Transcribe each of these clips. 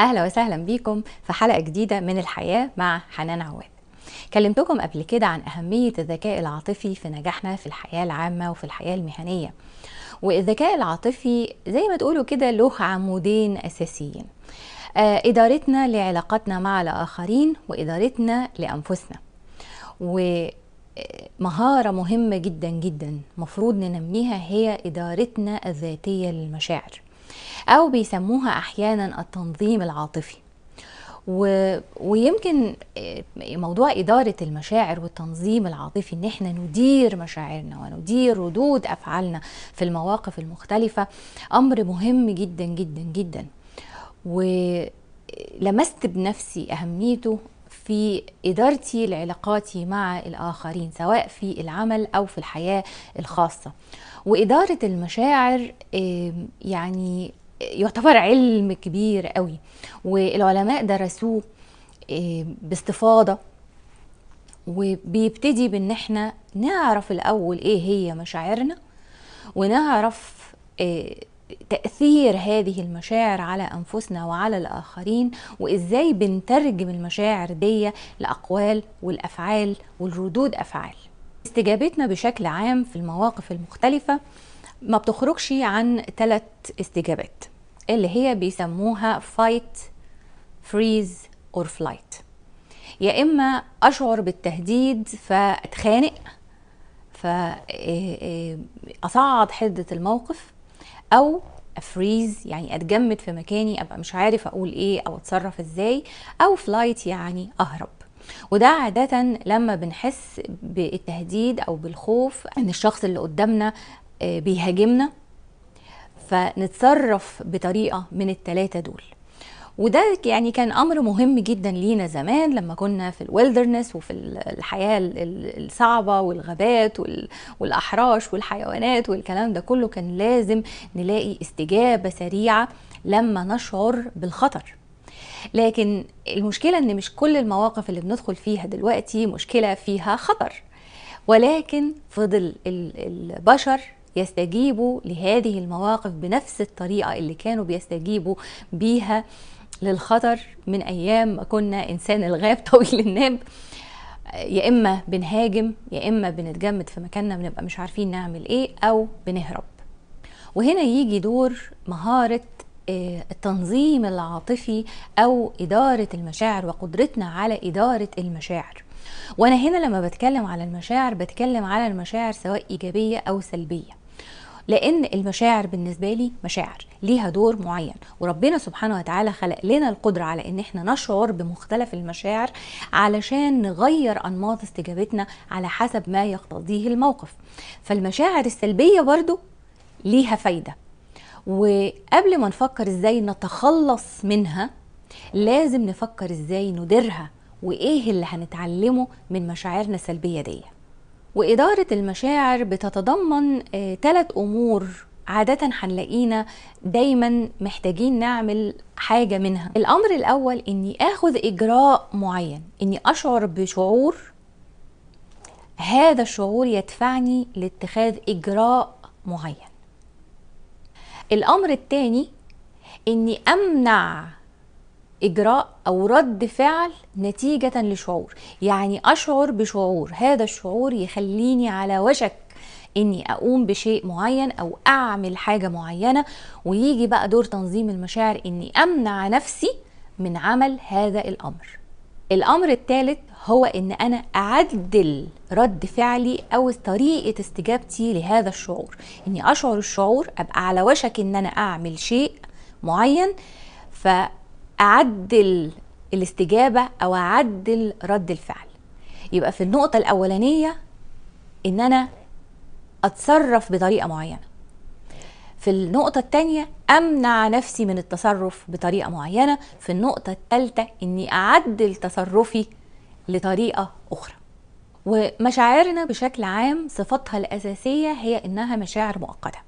اهلا وسهلا بيكم في حلقه جديده من الحياه مع حنان عواد كلمتكم قبل كده عن اهميه الذكاء العاطفي في نجاحنا في الحياه العامه وفي الحياه المهنيه والذكاء العاطفي زي ما تقولوا كده له عمودين اساسيين آه، ادارتنا لعلاقاتنا مع الاخرين وادارتنا لانفسنا و مهارة مهمة جدا جدا مفروض ننميها هي إدارتنا الذاتية للمشاعر او بيسموها احيانا التنظيم العاطفي و... ويمكن آه، موضوع إدارة المشاعر والتنظيم العاطفي إن إحنا ندير مشاعرنا وندير ردود أفعالنا في المواقف المختلفة أمر مهم جدا جدا جدا ولمست بنفسي أهميته في إدارتي لعلاقاتي مع الآخرين سواء في العمل أو في الحياة الخاصة وإدارة المشاعر يعني يعتبر علم كبير قوي والعلماء درسوه آه، باستفاضه وبيبتدي بان احنا نعرف الاول ايه هي مشاعرنا ونعرف آه، تأثير هذه المشاعر على أنفسنا وعلى الآخرين وإزاي بنترجم المشاعر دي لأقوال والأفعال والردود أفعال استجابتنا بشكل عام في المواقف المختلفة ما بتخرجش عن ثلاث استجابات اللي هي بيسموها فايت فريز اور فلايت يا اما اشعر بالتهديد فاتخانق فاصعد آه، آه، حده الموقف او افريز يعني اتجمد في مكاني ابقى مش عارف اقول ايه او اتصرف ازاي او فلايت يعني اهرب وده عادة لما بنحس بالتهديد أو بالخوف إن الشخص اللي قدامنا آه، بيهاجمنا فنتصرف بطريقه من التلاتة دول وده يعني كان امر مهم جدا لينا زمان لما كنا في الويلدرنس وفي الحياه الصعبه والغابات والاحراش والحيوانات والكلام ده كله كان لازم نلاقي استجابه سريعه لما نشعر بالخطر لكن المشكله ان مش كل المواقف اللي بندخل فيها دلوقتي مشكله فيها خطر ولكن فضل البشر يستجيبوا لهذه المواقف بنفس الطريقة اللي كانوا بيستجيبوا بيها للخطر من أيام ما كنا إنسان الغاب طويل الناب يا إما بنهاجم يا إما بنتجمد في مكاننا بنبقى مش عارفين نعمل إيه أو بنهرب وهنا يجي دور مهارة آه، التنظيم العاطفي او اداره المشاعر وقدرتنا على اداره المشاعر وانا هنا لما بتكلم على المشاعر بتكلم على المشاعر سواء ايجابيه او سلبيه لان المشاعر بالنسبه لي مشاعر ليها دور معين وربنا سبحانه وتعالى خلق لنا القدره على ان احنا نشعر بمختلف المشاعر علشان نغير انماط استجابتنا على حسب ما يقتضيه الموقف فالمشاعر السلبيه برضو ليها فايده وقبل ما نفكر ازاي نتخلص منها لازم نفكر ازاي نديرها وايه اللي هنتعلمه من مشاعرنا السلبيه ديه وإدارة المشاعر بتتضمن ثلاث آه، أمور عادة هنلاقينا دايما محتاجين نعمل حاجة منها الأمر الأول إني آخذ إجراء معين إني أشعر بشعور هذا الشعور يدفعني لاتخاذ إجراء معين الأمر الثاني إني أمنع اجراء او رد فعل نتيجه لشعور يعني اشعر بشعور هذا الشعور يخليني على وشك اني اقوم بشيء معين او اعمل حاجه معينه ويجي بقى دور تنظيم المشاعر اني امنع نفسي من عمل هذا الامر الامر الثالث هو ان انا اعدل رد فعلي او طريقه استجابتي لهذا الشعور اني اشعر الشعور ابقى على وشك ان انا اعمل شيء معين ف اعدل الاستجابه او اعدل رد الفعل يبقى في النقطه الاولانيه ان انا اتصرف بطريقه معينه في النقطة الثانيه أمنع نفسي من التصرف بطريقة معينة في النقطة الثالثه إني أعدل تصرفي لطريقة أخرى ومشاعرنا بشكل عام صفاتها الأساسية هي إنها مشاعر مؤقتة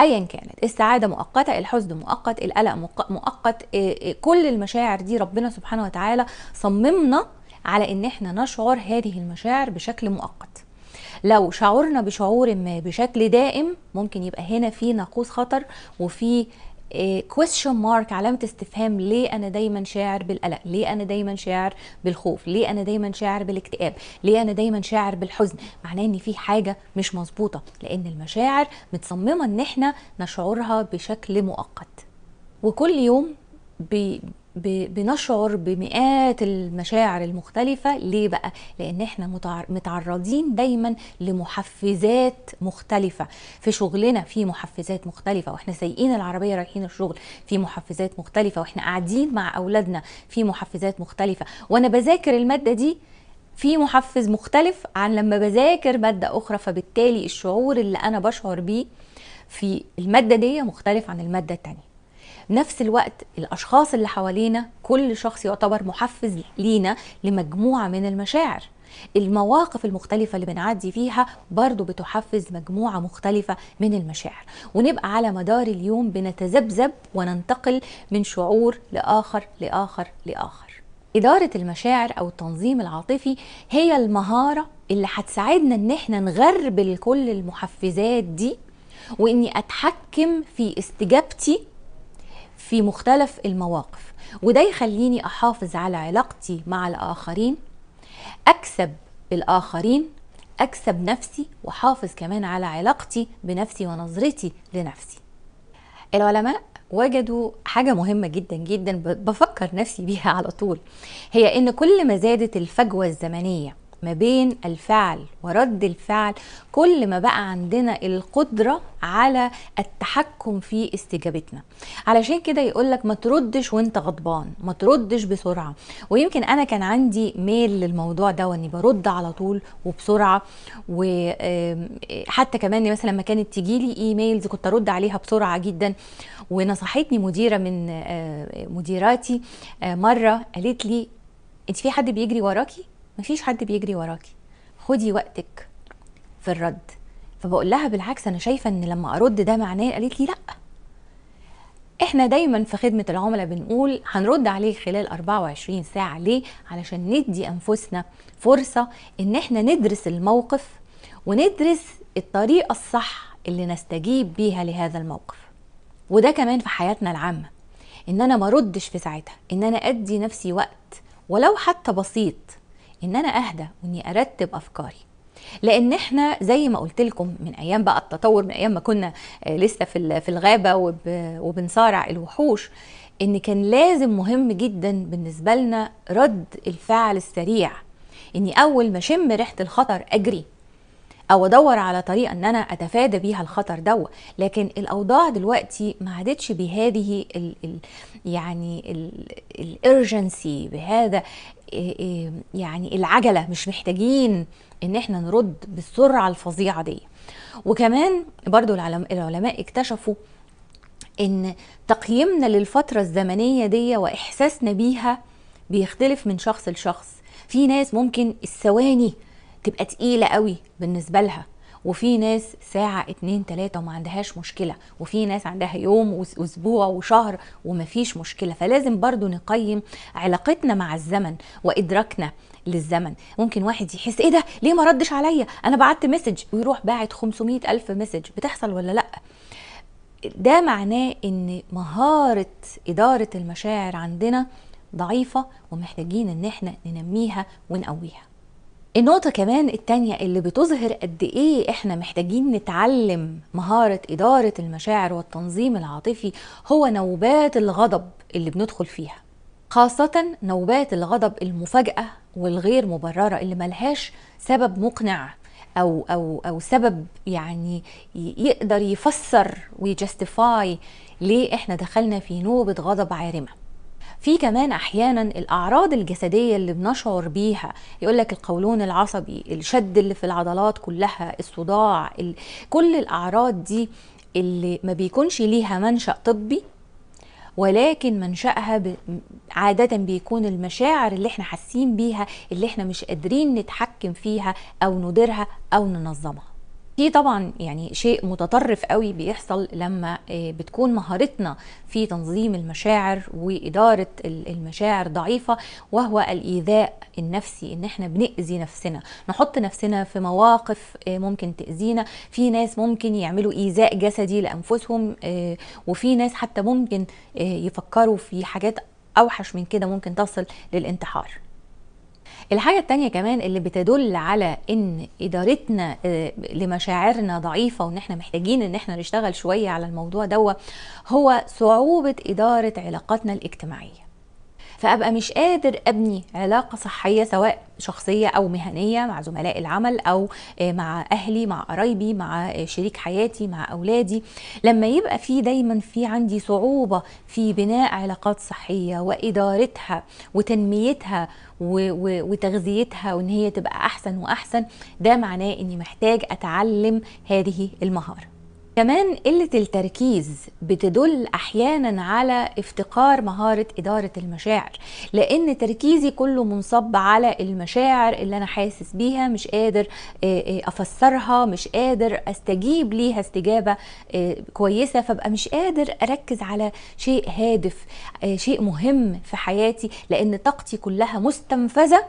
ايا كانت السعاده مؤقته الحزن مؤقت القلق مؤقت آه، آه، كل المشاعر دي ربنا سبحانه وتعالى صممنا على ان احنا نشعر هذه المشاعر بشكل مؤقت لو شعرنا بشعور ما بشكل دائم ممكن يبقى هنا في ناقوس خطر وفي كويستشن إيه، مارك علامه استفهام ليه انا دايما شاعر بالقلق ليه انا دايما شاعر بالخوف ليه انا دايما شاعر بالاكتئاب ليه انا دايما شاعر بالحزن معناه ان في حاجه مش مظبوطه لان المشاعر متصممه ان احنا نشعرها بشكل مؤقت وكل يوم بي بنشعر بمئات المشاعر المختلفة ليه بقى؟ لأن احنا متعرضين دايما لمحفزات مختلفة في شغلنا في محفزات مختلفة واحنا سايقين العربية رايحين الشغل في محفزات مختلفة واحنا قاعدين مع أولادنا في محفزات مختلفة وأنا بذاكر المادة دي في محفز مختلف عن لما بذاكر مادة أخرى فبالتالي الشعور اللي أنا بشعر بيه في المادة دي مختلف عن المادة التانية نفس الوقت الاشخاص اللي حوالينا كل شخص يعتبر محفز لينا لمجموعه من المشاعر المواقف المختلفة اللي بنعدي فيها برضو بتحفز مجموعة مختلفة من المشاعر ونبقى على مدار اليوم بنتذبذب وننتقل من شعور لآخر لآخر لآخر إدارة المشاعر أو التنظيم العاطفي هي المهارة اللي هتساعدنا إن احنا نغربل كل المحفزات دي وإني أتحكم في استجابتي في مختلف المواقف وده يخليني احافظ على علاقتي مع الاخرين اكسب الاخرين اكسب نفسي واحافظ كمان على علاقتي بنفسي ونظرتي لنفسي العلماء وجدوا حاجة مهمة جدا جدا بفكر نفسي بيها على طول هي ان كل ما زادت الفجوة الزمنية ما بين الفعل ورد الفعل كل ما بقى عندنا القدرة على التحكم في استجابتنا علشان كده يقولك ما تردش وانت غضبان ما تردش بسرعة ويمكن انا كان عندي ميل للموضوع ده واني برد على طول وبسرعة وحتى كمان مثلا لما كانت تجيلي ايميلز كنت ارد عليها بسرعة جدا ونصحتني مديرة من آه، مديراتي آه، مرة قالت لي انت في حد بيجري وراكي مفيش حد بيجري وراكي خدي وقتك في الرد فبقول لها بالعكس انا شايفه ان لما ارد ده معناه قالت لي لا احنا دايما في خدمه العملاء بنقول هنرد عليه خلال 24 ساعه ليه علشان ندي انفسنا فرصه ان احنا ندرس الموقف وندرس الطريقه الصح اللي نستجيب بيها لهذا الموقف وده كمان في حياتنا العامه ان انا ما ردش في ساعتها ان انا ادي نفسي وقت ولو حتى بسيط ان انا اهدى واني ارتب افكاري لان احنا زي ما قلت لكم من ايام بقى التطور من ايام ما كنا آه، لسه في في الغابه وبنصارع الوحوش ان كان لازم مهم جدا بالنسبه لنا رد الفعل السريع اني اول ما اشم ريحه الخطر اجري او ادور على طريقه ان انا اتفادى بيها الخطر دو لكن الاوضاع دلوقتي ما عادتش بهذه الـ الـ يعني الارجنسي بهذا إيه، إيه، يعني العجله مش محتاجين ان احنا نرد بالسرعه الفظيعه دي وكمان برضو العلماء اكتشفوا ان تقييمنا للفتره الزمنيه دي واحساسنا بيها بيختلف من شخص لشخص في ناس ممكن الثواني تبقى تقيله قوي بالنسبه لها وفي ناس ساعة اتنين تلاتة وما عندهاش مشكلة وفي ناس عندها يوم واسبوع وشهر وما فيش مشكلة فلازم برضو نقيم علاقتنا مع الزمن وادراكنا للزمن ممكن واحد يحس ايه ده ليه ما ردش عليا انا بعت مسج ويروح باعت 500 الف مسج بتحصل ولا لا ده معناه ان مهارة ادارة المشاعر عندنا ضعيفة ومحتاجين ان احنا ننميها ونقويها النقطة كمان التانية اللي بتظهر قد ايه احنا محتاجين نتعلم مهارة إدارة المشاعر والتنظيم العاطفي هو نوبات الغضب اللي بندخل فيها خاصة نوبات الغضب المفاجأة والغير مبررة اللي ملهاش سبب مقنع أو أو أو سبب يعني يقدر يفسر ويجستيفاي ليه احنا دخلنا في نوبة غضب عارمة في كمان احيانا الاعراض الجسديه اللي بنشعر بيها يقول لك القولون العصبي الشد اللي في العضلات كلها الصداع كل الاعراض دي اللي ما بيكونش ليها منشا طبي ولكن منشأها عادة بيكون المشاعر اللي احنا حاسين بيها اللي احنا مش قادرين نتحكم فيها أو نديرها أو ننظمها دي طبعا يعني شيء متطرف قوي بيحصل لما آه، بتكون مهارتنا في تنظيم المشاعر وإدارة المشاعر ضعيفة وهو الإيذاء النفسي إن إحنا بنأذي نفسنا نحط نفسنا في مواقف آه، ممكن تأذينا في ناس ممكن يعملوا إيذاء جسدي لأنفسهم آه، وفي ناس حتى ممكن يفكروا في حاجات أوحش من كده ممكن تصل للانتحار الحاجه التانية كمان اللي بتدل على ان ادارتنا آه، لمشاعرنا ضعيفه وان احنا محتاجين ان احنا نشتغل شويه على الموضوع دوت هو صعوبه اداره علاقاتنا الاجتماعيه فابقى مش قادر ابني علاقه صحيه سواء شخصيه او مهنيه مع زملاء العمل او آه، مع اهلي مع قرايبي مع آه، شريك حياتي مع اولادي لما يبقى في دايما في عندي صعوبه في بناء علاقات صحيه وادارتها وتنميتها وتغذيتها وان هي تبقى احسن واحسن ده معناه اني محتاج اتعلم هذه المهاره كمان قلة التركيز بتدل أحيانا على افتقار مهارة إدارة المشاعر لأن تركيزي كله منصب على المشاعر اللي أنا حاسس بيها مش قادر آه، آه، أفسرها مش قادر أستجيب ليها استجابة آه، كويسة فبقى مش قادر أركز على شيء هادف شيء مهم في حياتي لأن طاقتي كلها مستنفذة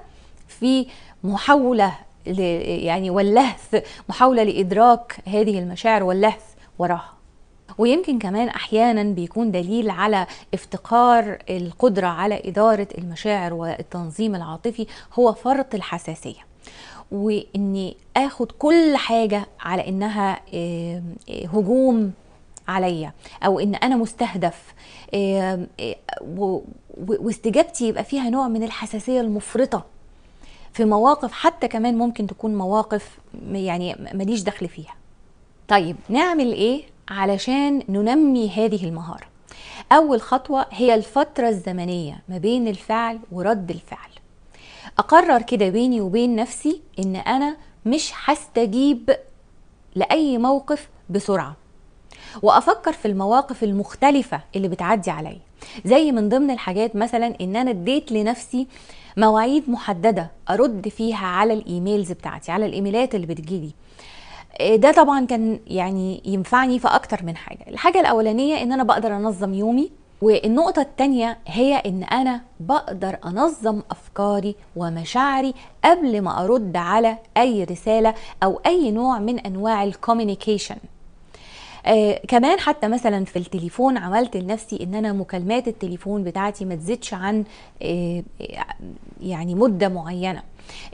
في محاولة يعني واللهث محاولة لإدراك هذه المشاعر واللهث وراها ويمكن كمان احيانا بيكون دليل على افتقار القدره على اداره المشاعر والتنظيم العاطفي هو فرط الحساسيه واني اخد كل حاجه على انها هجوم عليا او ان انا مستهدف واستجابتي يبقى فيها نوع من الحساسيه المفرطه في مواقف حتى كمان ممكن تكون مواقف يعني ماليش دخل فيها طيب نعمل ايه علشان ننمي هذه المهارة اول خطوة هي الفترة الزمنية ما بين الفعل ورد الفعل اقرر كده بيني وبين نفسي ان انا مش هستجيب لاي موقف بسرعة وافكر في المواقف المختلفة اللي بتعدي عليا زي من ضمن الحاجات مثلا ان انا اديت لنفسي مواعيد محدده ارد فيها على الايميلز بتاعتي على الايميلات اللي بتجيلي آه، ده طبعا كان يعني ينفعني في اكتر من حاجه الحاجه الاولانيه ان انا بقدر انظم يومي والنقطه الثانيه هي ان انا بقدر انظم افكاري ومشاعري قبل ما ارد على اي رساله او اي نوع من انواع الكوميونيكيشن آه كمان حتى مثلا في التليفون عملت لنفسي ان انا مكالمات التليفون بتاعتي ما تزيدش عن آه يعني مده معينه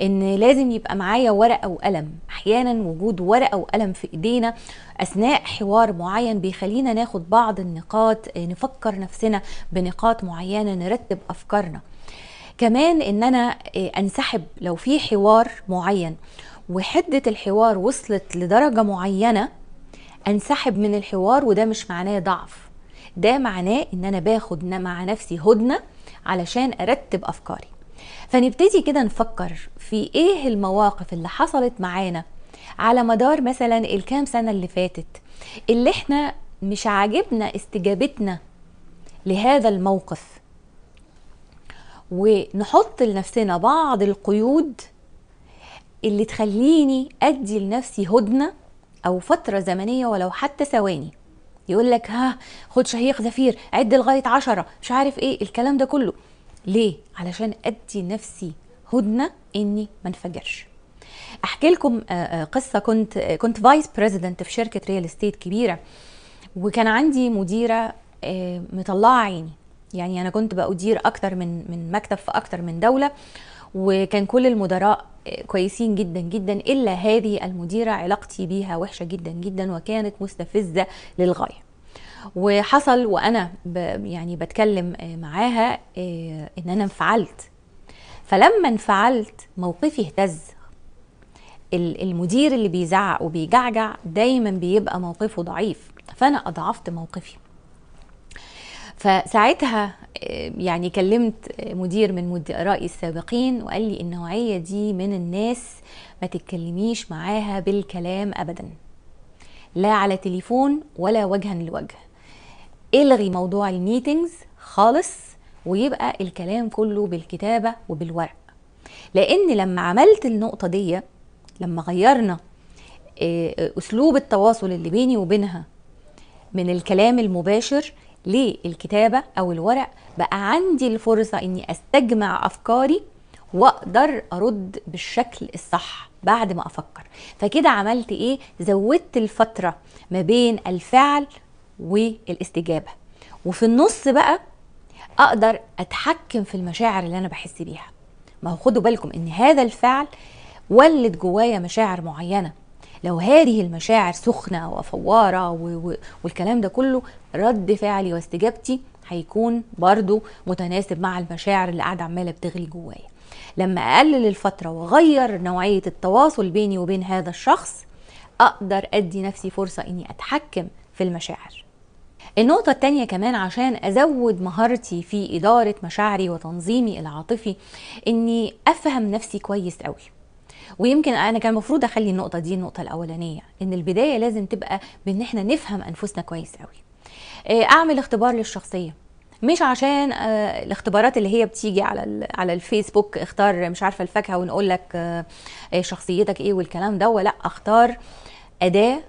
ان لازم يبقى معايا ورقه وقلم احيانا وجود ورقه وقلم في ايدينا اثناء حوار معين بيخلينا ناخد بعض النقاط آه، نفكر نفسنا بنقاط معينه نرتب افكارنا كمان ان انا آه، انسحب لو في حوار معين وحده الحوار وصلت لدرجه معينه انسحب من الحوار وده مش معناه ضعف ده معناه ان انا باخد مع نفسي هدنه علشان ارتب افكاري فنبتدي كده نفكر في ايه المواقف اللي حصلت معانا على مدار مثلا الكام سنة اللي فاتت اللي احنا مش عاجبنا استجابتنا لهذا الموقف ونحط لنفسنا بعض القيود اللي تخليني ادي لنفسي هدنه او فتره زمنيه ولو حتى ثواني يقول لك ها خد شهيق زفير عد لغايه عشرة مش عارف ايه الكلام ده كله ليه علشان ادي نفسي هدنه اني ما انفجرش احكي لكم آه، آه، قصه كنت آه، كنت فايس بريزيدنت في شركه ريال استيت كبيره وكان عندي مديره مطلعه عيني يعني انا كنت بادير اكتر من من مكتب في اكتر من دوله وكان كل المدراء كويسين جدا جدا الا هذه المديره علاقتي بيها وحشه جدا جدا وكانت مستفزه للغايه وحصل وانا ب يعني بتكلم آه، معاها آه، ان انا انفعلت فلما انفعلت موقفي اهتز المدير اللي بيزعق وبيجعجع دايما بيبقى موقفه ضعيف فانا اضعفت موقفي فساعتها آه، يعني كلمت مدير من مديرائي السابقين وقال لي النوعية دي من الناس ما تتكلميش معاها بالكلام أبدا لا على تليفون ولا وجها لوجه الغي موضوع الميتنجز خالص ويبقى الكلام كله بالكتابه وبالورق لان لما عملت النقطه دي لما غيرنا آه، آه، اسلوب التواصل اللي بيني وبينها من الكلام المباشر للكتابه او الورق بقى عندي الفرصه اني استجمع افكاري واقدر ارد بالشكل الصح بعد ما افكر فكده عملت ايه زودت الفتره ما بين الفعل والاستجابه وفي النص بقى اقدر اتحكم في المشاعر اللي انا بحس بيها ما هو خدوا بالكم ان هذا الفعل ولد جوايا مشاعر معينه لو هذه المشاعر سخنه وفواره والكلام ده كله رد فعلي واستجابتي هيكون برضو متناسب مع المشاعر اللي قاعده عماله بتغلي جوايا لما اقلل الفتره واغير نوعيه التواصل بيني وبين هذا الشخص اقدر ادي نفسي فرصه اني اتحكم في المشاعر النقطة التانية كمان عشان أزود مهارتي في إدارة مشاعري وتنظيمي العاطفي إني أفهم نفسي كويس قوي ويمكن انا كان المفروض اخلي النقطه دي النقطه الاولانيه ان البدايه لازم تبقى بان احنا نفهم انفسنا كويس قوي آه، اعمل اختبار للشخصيه مش عشان آه، الاختبارات اللي هي بتيجي على على الفيسبوك اختار مش عارفه الفاكهه ونقول لك آه، شخصيتك ايه والكلام ده لا اختار اداه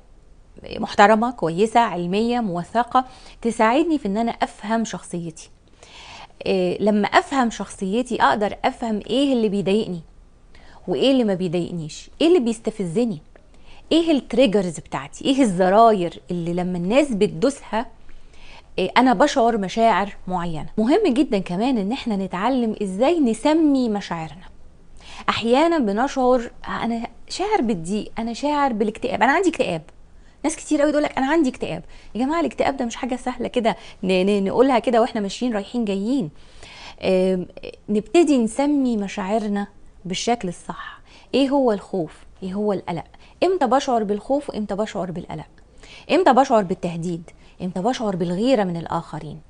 محترمه كويسه علميه موثقه تساعدني في ان انا افهم شخصيتي آه، لما افهم شخصيتي اقدر افهم ايه اللي بيضايقني وايه اللي ما بيضايقنيش ايه اللي بيستفزني ايه التريجرز بتاعتي ايه الزراير اللي لما الناس بتدوسها آه، انا بشعر مشاعر معينه مهم جدا كمان ان احنا نتعلم ازاي نسمي مشاعرنا احيانا بنشعر انا شاعر بالضيق انا شاعر بالاكتئاب انا عندي اكتئاب ناس كتير قوي تقول لك انا عندي اكتئاب يا جماعه الاكتئاب ده مش حاجه سهله كده نقولها كده واحنا ماشيين رايحين جايين نبتدي نسمي مشاعرنا بالشكل الصح ايه هو الخوف ايه هو القلق امتى بشعر بالخوف وامتى بشعر بالقلق امتى بشعر بالتهديد امتى بشعر بالغيره من الاخرين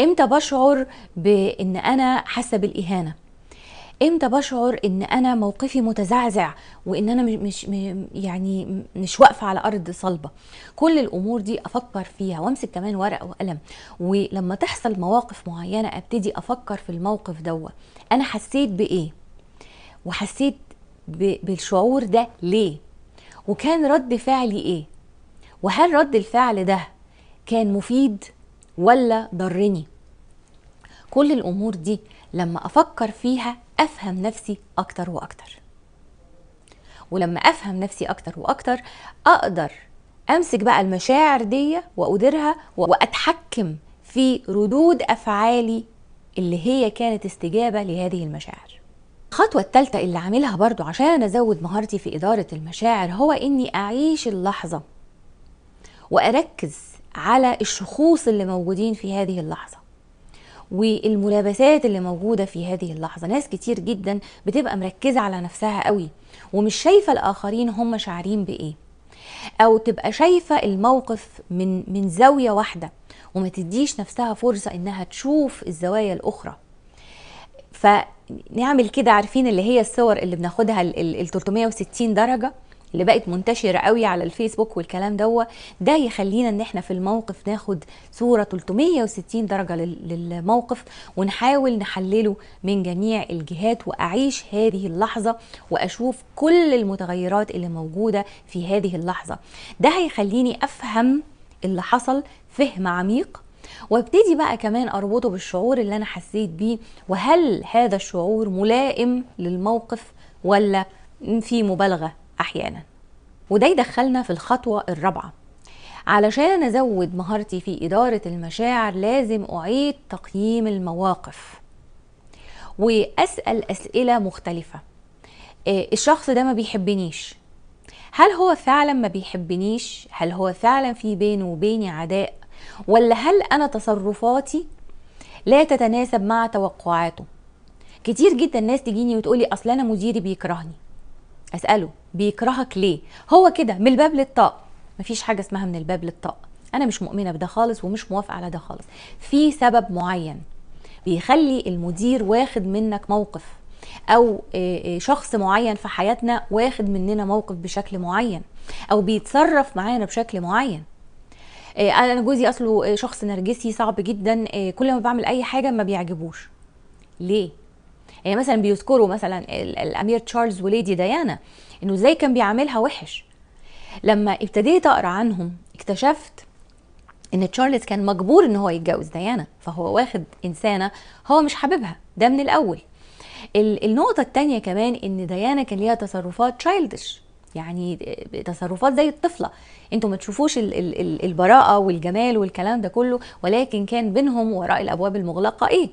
امتى بشعر بان انا حاسه بالاهانه امتى بشعر ان انا موقفي متزعزع وان انا مش يعني مش واقفه على ارض صلبه كل الامور دي افكر فيها وامسك كمان ورقه وقلم ولما تحصل مواقف معينه ابتدي افكر في الموقف دوت انا حسيت بايه وحسيت بالشعور ده ليه وكان رد فعلي ايه وهل رد الفعل ده كان مفيد ولا ضرني كل الامور دي لما افكر فيها افهم نفسي اكتر واكتر ولما افهم نفسي اكتر واكتر اقدر امسك بقى المشاعر دي واديرها واتحكم في ردود افعالي اللي هي كانت استجابه لهذه المشاعر الخطوة الثالثة اللي عاملها برضو عشان أزود مهارتي في إدارة المشاعر هو إني أعيش اللحظة وأركز على الشخوص اللي موجودين في هذه اللحظة والملابسات اللي موجودة في هذه اللحظة ناس كتير جدا بتبقى مركزة على نفسها قوي ومش شايفة الآخرين هم شعرين بإيه أو تبقى شايفة الموقف من, من زاوية واحدة وما تديش نفسها فرصة إنها تشوف الزوايا الأخرى فنعمل كده عارفين اللي هي الصور اللي بناخدها ال 360 درجة اللي بقت منتشره قوي على الفيسبوك والكلام دوا ده يخلينا ان احنا في الموقف ناخد صوره 360 درجه للموقف ونحاول نحلله من جميع الجهات واعيش هذه اللحظه واشوف كل المتغيرات اللي موجوده في هذه اللحظه ده هيخليني افهم اللي حصل فهم عميق وابتدي بقى كمان اربطه بالشعور اللي انا حسيت بيه وهل هذا الشعور ملائم للموقف ولا في مبالغه احيانا وده يدخلنا في الخطوه الرابعه علشان ازود مهارتي في اداره المشاعر لازم اعيد تقييم المواقف واسال اسئله مختلفه آه، الشخص ده ما بيحبنيش هل هو فعلا ما بيحبنيش هل هو فعلا في بينه وبيني عداء ولا هل انا تصرفاتي لا تتناسب مع توقعاته كتير جدا ناس تجيني وتقولي اصل انا مديري بيكرهني اساله بيكرهك ليه هو كده من الباب للطاق مفيش حاجه اسمها من الباب للطاق انا مش مؤمنه بده خالص ومش موافقه على ده خالص في سبب معين بيخلي المدير واخد منك موقف او آه، آه، شخص معين في حياتنا واخد مننا موقف بشكل معين او بيتصرف معانا بشكل معين آه، انا جوزي اصله شخص نرجسي صعب جدا كل ما بعمل اي حاجه ما بيعجبوش ليه يعني مثلا بيذكروا مثلا الامير تشارلز وليدي ديانا انه ازاي كان بيعاملها وحش لما ابتديت اقرا عنهم اكتشفت ان تشارلز كان مجبور ان هو يتجوز ديانا فهو واخد انسانه هو مش حاببها ده من الاول النقطه الثانيه كمان ان ديانا كان ليها تصرفات تشايلدش يعني تصرفات زي الطفله انتوا ما تشوفوش الـ الـ البراءه والجمال والكلام ده كله ولكن كان بينهم وراء الابواب المغلقه ايه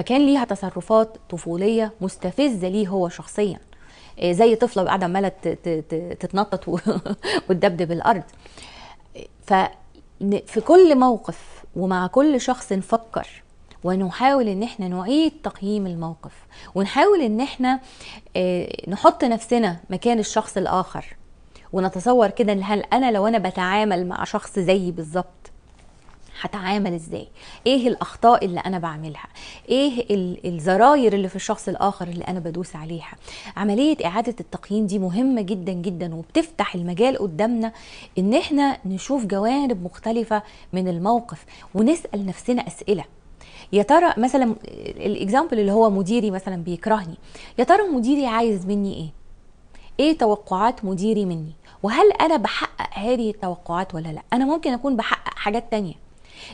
فكان ليها تصرفات طفوليه مستفزه ليه هو شخصيا آه، زي طفله قاعده عماله تتنطط وتدبدب الارض ففي كل موقف ومع كل شخص نفكر ونحاول ان احنا نعيد تقييم الموقف ونحاول ان احنا آه، نحط نفسنا مكان الشخص الاخر ونتصور كده هل انا لو انا بتعامل مع شخص زيي بالظبط هتعامل ازاي ايه الاخطاء اللي انا بعملها ايه الزراير اللي في الشخص الاخر اللي انا بدوس عليها عمليه اعاده التقييم دي مهمه جدا جدا وبتفتح المجال قدامنا ان احنا نشوف جوانب مختلفه من الموقف ونسال نفسنا اسئله يا ترى مثلا الاكزامبل اللي هو مديري مثلا بيكرهني يا ترى مديري عايز مني ايه ايه توقعات مديري مني وهل انا بحقق هذه التوقعات ولا لا انا ممكن اكون بحقق حاجات تانية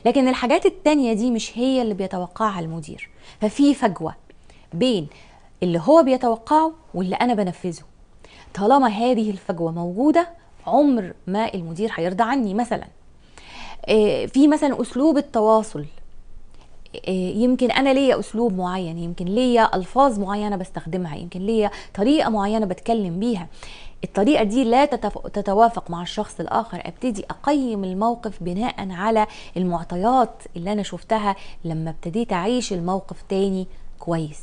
لكن الحاجات التانية دي مش هي اللي بيتوقعها المدير ففي فجوة بين اللي هو بيتوقعه واللي أنا بنفذه طالما هذه الفجوة موجودة عمر ما المدير هيرضى عني مثلا آه، في مثلا أسلوب التواصل آه، يمكن انا ليا اسلوب معين يمكن ليا الفاظ معينه بستخدمها يمكن ليا طريقه معينه بتكلم بيها الطريقة دي لا تتوافق مع الشخص الآخر أبتدي أقيم الموقف بناء على المعطيات اللي أنا شفتها لما ابتديت أعيش الموقف تاني كويس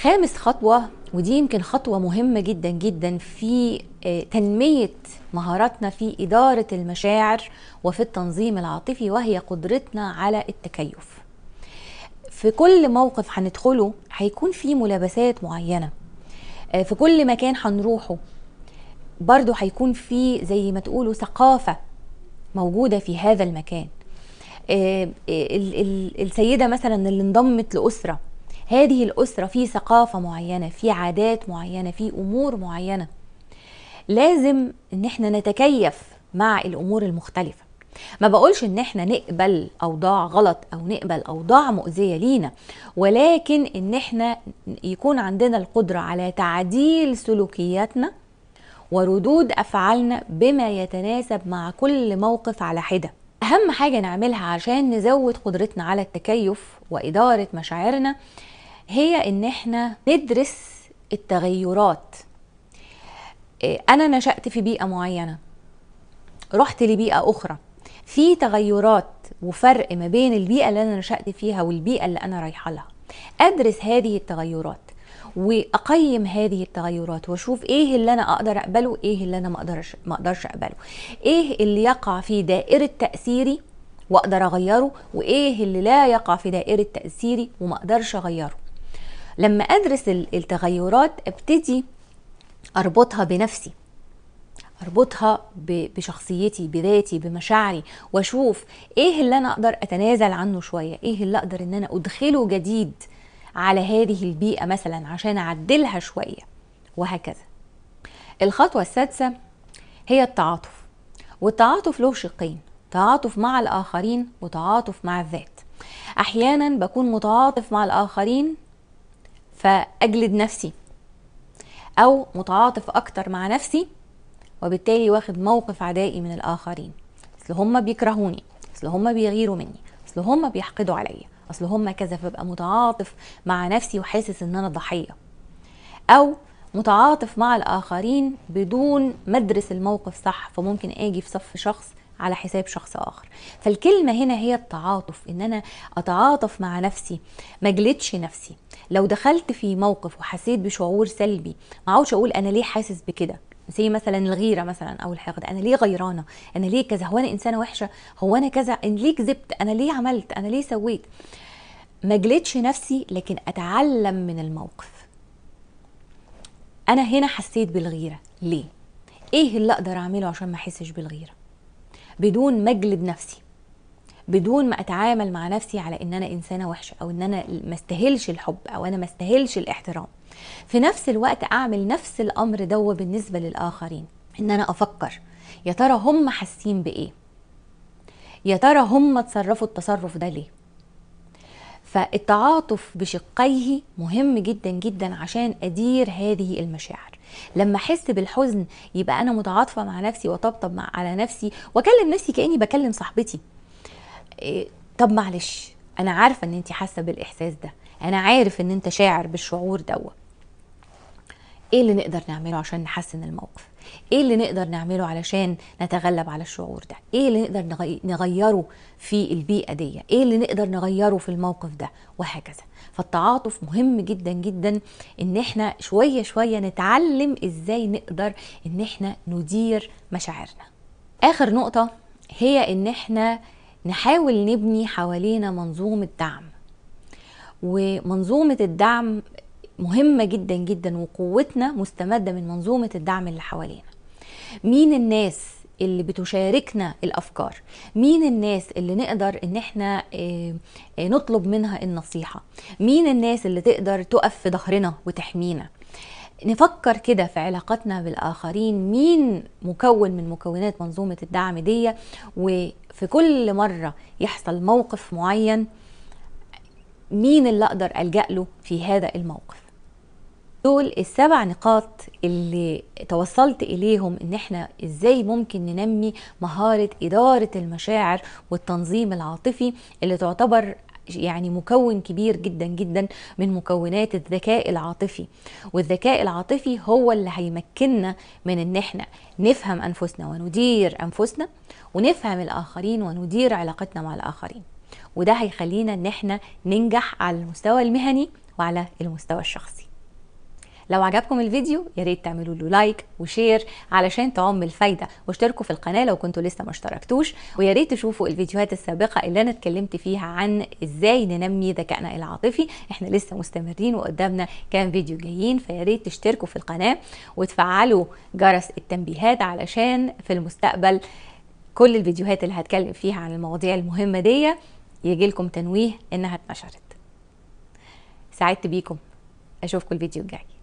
خامس خطوة ودي يمكن خطوة مهمة جدا جدا في آه، تنمية مهاراتنا في إدارة المشاعر وفي التنظيم العاطفي وهي قدرتنا على التكيف في كل موقف هندخله هيكون في ملابسات معينه آه، في كل مكان هنروحه برضو هيكون في زي ما تقولوا ثقافة موجودة في هذا المكان آه، آه، السيدة مثلا اللي انضمت لأسرة هذه الأسرة في ثقافة معينة في عادات معينة في أمور معينة لازم ان احنا نتكيف مع الأمور المختلفة ما بقولش ان احنا نقبل اوضاع غلط او نقبل اوضاع مؤذيه لينا ولكن ان احنا يكون عندنا القدره على تعديل سلوكياتنا وردود افعالنا بما يتناسب مع كل موقف على حده اهم حاجه نعملها عشان نزود قدرتنا على التكيف واداره مشاعرنا هي ان احنا ندرس التغيرات إيه، انا نشات في بيئه معينه رحت لبيئه اخرى في تغيرات وفرق ما بين البيئه اللي انا نشات فيها والبيئه اللي انا رايحه لها ادرس هذه التغيرات واقيم هذه التغيرات واشوف ايه اللي انا اقدر اقبله ايه اللي انا ما اقدرش ما اقدرش اقبله ايه اللي يقع في دائره تاثيري واقدر اغيره وايه اللي لا يقع في دائره تاثيري وما اقدرش اغيره لما ادرس التغيرات ابتدي اربطها بنفسي اربطها بشخصيتي بذاتي بمشاعري واشوف ايه اللي انا اقدر اتنازل عنه شويه ايه اللي اقدر ان انا ادخله جديد على هذه البيئه مثلا عشان اعدلها شويه وهكذا الخطوه السادسه هي التعاطف والتعاطف له شقين تعاطف مع الاخرين وتعاطف مع الذات احيانا بكون متعاطف مع الاخرين فاجلد نفسي او متعاطف اكتر مع نفسي وبالتالي واخد موقف عدائي من الآخرين أصل هم بيكرهوني أصل هم بيغيروا مني أصل هم بيحقدوا عليا أصل هم كذا فببقى متعاطف مع نفسي وحاسس إن أنا ضحية أو متعاطف مع الآخرين بدون ما أدرس الموقف صح فممكن أجي في صف شخص على حساب شخص اخر فالكلمه هنا هي التعاطف ان انا اتعاطف مع نفسي ما جلدش نفسي لو دخلت في موقف وحسيت بشعور سلبي ما اقول انا ليه حاسس بكده زي مثلا الغيره مثلا او الحقد انا ليه غيرانه انا ليه كذا هو انا انسانه وحشه هو انا كذا انا ليه كذبت انا ليه عملت انا ليه سويت ما جلتش نفسي لكن اتعلم من الموقف انا هنا حسيت بالغيره ليه ايه اللي اقدر اعمله عشان ما احسش بالغيره بدون ما اجلد نفسي بدون ما اتعامل مع نفسي على ان انا انسانه وحشه او ان انا ما استاهلش الحب او انا ما استاهلش الاحترام في نفس الوقت اعمل نفس الامر دو بالنسبه للاخرين ان انا افكر يا ترى هم حاسين بايه يا ترى هم تصرفوا التصرف ده ليه فالتعاطف بشقيه مهم جدا جدا عشان ادير هذه المشاعر لما احس بالحزن يبقى انا متعاطفه مع نفسي وطبطب مع على نفسي واكلم نفسي كاني بكلم صاحبتي إيه، طب معلش انا عارفه ان انت حاسه بالاحساس ده انا عارف ان انت شاعر بالشعور دوت ايه اللي نقدر نعمله عشان نحسن الموقف ايه اللي نقدر نعمله علشان نتغلب على الشعور ده ايه اللي نقدر نغيره في البيئه دي ايه اللي نقدر نغيره في الموقف ده وهكذا فالتعاطف مهم جدا جدا ان احنا شويه شويه نتعلم ازاي نقدر ان احنا ندير مشاعرنا اخر نقطه هي ان احنا نحاول نبني حوالينا منظومة دعم ومنظومة الدعم مهمة جدا جدا وقوتنا مستمدة من منظومة الدعم اللي حوالينا مين الناس اللي بتشاركنا الافكار مين الناس اللي نقدر ان احنا آه، آه، نطلب منها النصيحه مين الناس اللي تقدر تقف في ظهرنا وتحمينا نفكر كده في علاقتنا بالآخرين مين مكون من مكونات منظومة الدعم دي وفي كل مرة يحصل موقف معين مين اللي أقدر ألجأ له في هذا الموقف دول السبع نقاط اللي توصلت اليهم ان احنا ازاي ممكن ننمي مهارة ادارة المشاعر والتنظيم العاطفي اللي تعتبر يعني مكون كبير جدا جدا من مكونات الذكاء العاطفي والذكاء العاطفي هو اللي هيمكننا من ان احنا نفهم انفسنا وندير انفسنا ونفهم الاخرين وندير علاقتنا مع الاخرين وده هيخلينا ان احنا ننجح على المستوى المهني وعلى المستوى الشخصي لو عجبكم الفيديو يا ريت تعملوا له لايك وشير علشان تعم الفايده واشتركوا في القناه لو كنتوا لسه ما اشتركتوش ويا ريت تشوفوا الفيديوهات السابقه اللي انا اتكلمت فيها عن ازاي ننمي ذكائنا العاطفي احنا لسه مستمرين وقدامنا كام فيديو جايين فيا ريت تشتركوا في القناه وتفعلوا جرس التنبيهات علشان في المستقبل كل الفيديوهات اللي هتكلم فيها عن المواضيع المهمه دي يجي لكم تنويه انها اتنشرت سعدت بيكم اشوفكم الفيديو الجاي